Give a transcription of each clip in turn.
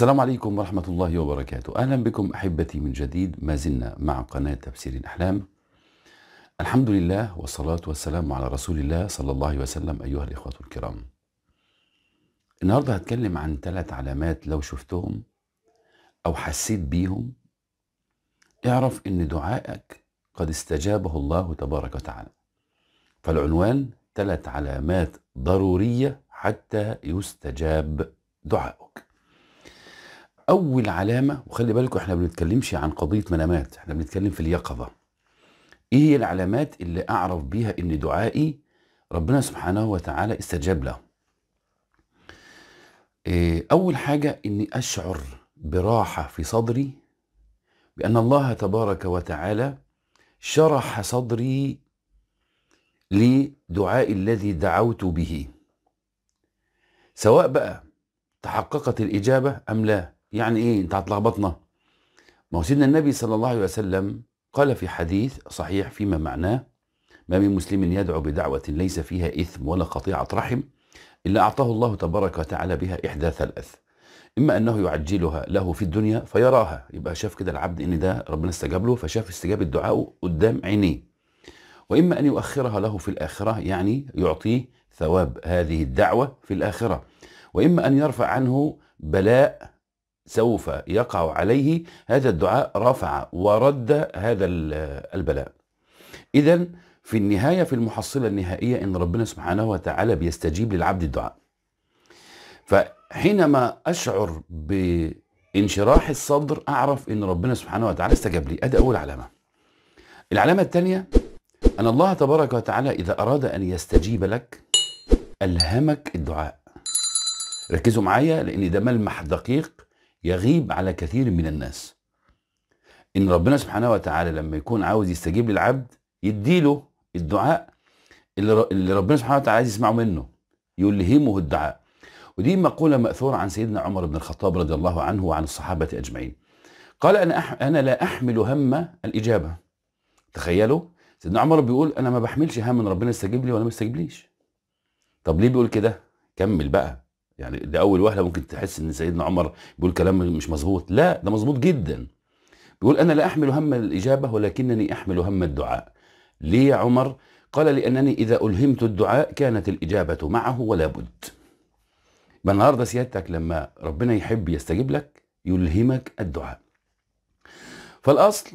السلام عليكم ورحمة الله وبركاته أهلا بكم أحبتي من جديد ما زلنا مع قناة تفسير الأحلام الحمد لله والصلاة والسلام على رسول الله صلى الله عليه وسلم أيها الإخوة الكرام النهاردة هتكلم عن ثلاث علامات لو شفتهم أو حسيت بيهم اعرف أن دعائك قد استجابه الله تبارك وتعالى فالعنوان ثلاث علامات ضرورية حتى يستجاب دعائك اول علامه وخلي بالكم احنا ما بنتكلمش عن قضيه منامات احنا بنتكلم في اليقظه ايه هي العلامات اللي اعرف بيها ان دعائي ربنا سبحانه وتعالى استجاب له إيه اول حاجه اني اشعر براحه في صدري بان الله تبارك وتعالى شرح صدري لدعائي الذي دعوت به سواء بقى تحققت الاجابه ام لا يعني ايه انت هتلخبطنا ما هو سيدنا النبي صلى الله عليه وسلم قال في حديث صحيح فيما معناه ما من مسلم يدعو بدعوة ليس فيها إثم ولا قطيعة رحم إلا أعطاه الله تبارك وتعالى بها إحدى ثلاث إما أنه يعجلها له في الدنيا فيراها يبقى شاف كده العبد إن ده ربنا استجاب له فشاف استجابة دعائه قدام عينيه وإما أن يؤخرها له في الآخرة يعني يعطيه ثواب هذه الدعوة في الآخرة وإما أن يرفع عنه بلاء سوف يقع عليه هذا الدعاء رفع ورد هذا البلاء إذا في النهاية في المحصلة النهائية إن ربنا سبحانه وتعالى بيستجيب للعبد الدعاء فحينما أشعر بانشراح الصدر أعرف إن ربنا سبحانه وتعالى استجاب لي أدي أول علامة العلامة الثانية أن الله تبارك وتعالى إذا أراد أن يستجيب لك ألهمك الدعاء ركزوا معايا لأن ده ملمح دقيق يغيب على كثير من الناس ان ربنا سبحانه وتعالى لما يكون عاوز يستجيب للعبد يديله الدعاء اللي ربنا سبحانه وتعالى عايز يسمعه منه يلهمه الدعاء ودي مقوله ماثوره عن سيدنا عمر بن الخطاب رضي الله عنه وعن الصحابه اجمعين قال انا أح انا لا احمل هم الاجابه تخيلوا سيدنا عمر بيقول انا ما بحملش هم ان ربنا يستجيب لي ولا ما يستجيبليش طب ليه بيقول كده كمل بقى يعني ده اول وهله ممكن تحس ان سيدنا عمر بيقول كلام مش مظبوط لا ده مظبوط جدا بيقول انا لا احمل هم الاجابه ولكنني احمل هم الدعاء ليه يا عمر قال لانني اذا الهمت الدعاء كانت الاجابه معه ولا بد النهارده سيادتك لما ربنا يحب يستجيب لك يلهمك الدعاء فالاصل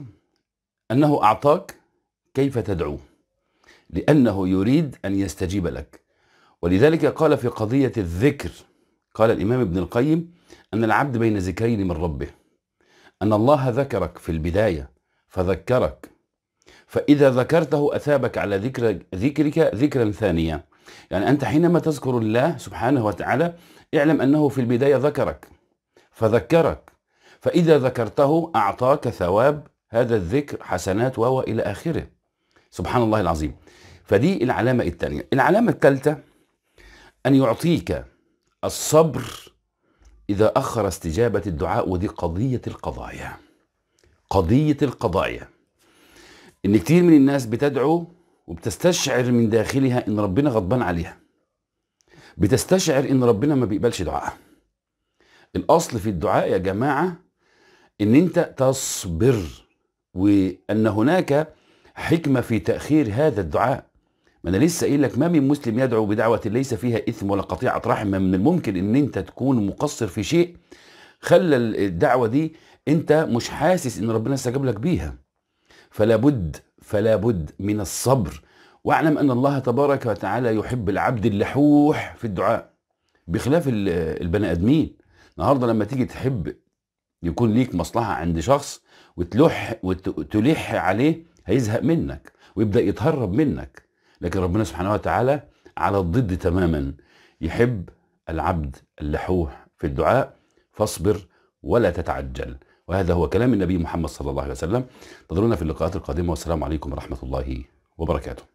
انه اعطاك كيف تدعوه لانه يريد ان يستجيب لك ولذلك قال في قضيه الذكر قال الإمام ابن القيم أن العبد بين ذكرين من ربه أن الله ذكرك في البداية فذكرك فإذا ذكرته أثابك على ذكر ذكرك ذكرا ثانيا يعني أنت حينما تذكر الله سبحانه وتعالى اعلم أنه في البداية ذكرك فذكرك فإذا ذكرته أعطاك ثواب هذا الذكر حسنات وهو إلى آخره سبحان الله العظيم فدي العلامة الثانية العلامة الثالثة أن يعطيك الصبر إذا أخر استجابة الدعاء ودي قضية القضايا قضية القضايا إن كتير من الناس بتدعو وبتستشعر من داخلها إن ربنا غضبان عليها بتستشعر إن ربنا ما بيقبلش دعاءها الأصل في الدعاء يا جماعة إن أنت تصبر وأن هناك حكمة في تأخير هذا الدعاء ما انا لسه قايل لك ما من مسلم يدعو بدعوه ليس فيها اثم ولا قطيعه رحم من الممكن ان انت تكون مقصر في شيء خلى الدعوه دي انت مش حاسس ان ربنا استجاب لك بيها فلا بد فلا بد من الصبر واعلم ان الله تبارك وتعالى يحب العبد اللحوح في الدعاء بخلاف البني ادمين النهارده لما تيجي تحب يكون ليك مصلحه عند شخص وتلح وتلح عليه هيزهق منك ويبدا يتهرب منك لكن ربنا سبحانه وتعالى على الضد تماما يحب العبد اللحوح في الدعاء فاصبر ولا تتعجل وهذا هو كلام النبي محمد صلى الله عليه وسلم انتظرونا في اللقاءات القادمة والسلام عليكم ورحمة الله وبركاته